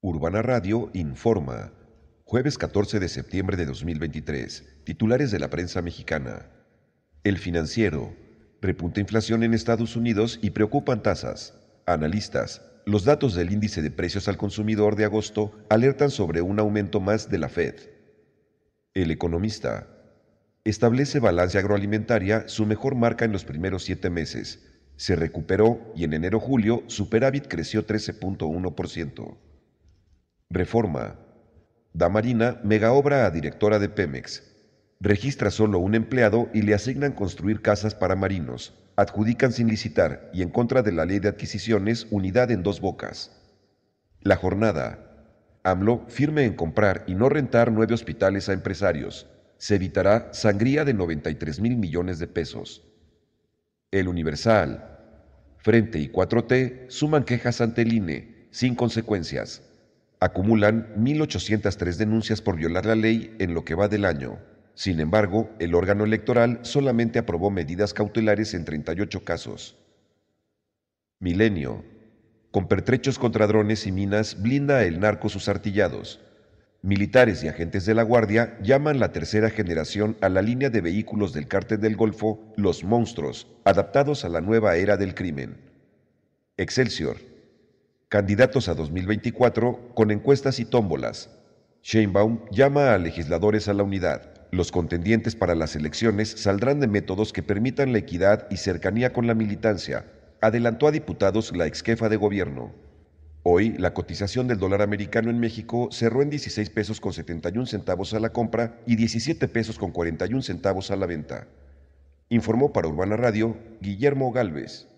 Urbana Radio informa. Jueves 14 de septiembre de 2023. Titulares de la prensa mexicana. El financiero. Repunta inflación en Estados Unidos y preocupan tasas. Analistas. Los datos del índice de precios al consumidor de agosto alertan sobre un aumento más de la Fed. El economista. Establece balance agroalimentaria su mejor marca en los primeros siete meses. Se recuperó y en enero-julio superávit creció 13.1%. Reforma. Da mega obra a directora de Pemex. Registra solo un empleado y le asignan construir casas para marinos. Adjudican sin licitar y en contra de la ley de adquisiciones unidad en dos bocas. La jornada. AMLO firme en comprar y no rentar nueve hospitales a empresarios. Se evitará sangría de 93 mil millones de pesos. El Universal. Frente y 4T suman quejas ante el INE, sin consecuencias acumulan 1.803 denuncias por violar la ley en lo que va del año. Sin embargo, el órgano electoral solamente aprobó medidas cautelares en 38 casos. Milenio. Con pertrechos contra drones y minas blinda el narco sus artillados. Militares y agentes de la Guardia llaman la tercera generación a la línea de vehículos del cártel del Golfo los monstruos, adaptados a la nueva era del crimen. Excelsior. Candidatos a 2024 con encuestas y tómbolas. Sheinbaum llama a legisladores a la unidad. Los contendientes para las elecciones saldrán de métodos que permitan la equidad y cercanía con la militancia, adelantó a diputados la exjefa de gobierno. Hoy, la cotización del dólar americano en México cerró en 16 pesos con 71 centavos a la compra y 17 pesos con 41 centavos a la venta. Informó para Urbana Radio Guillermo Galvez.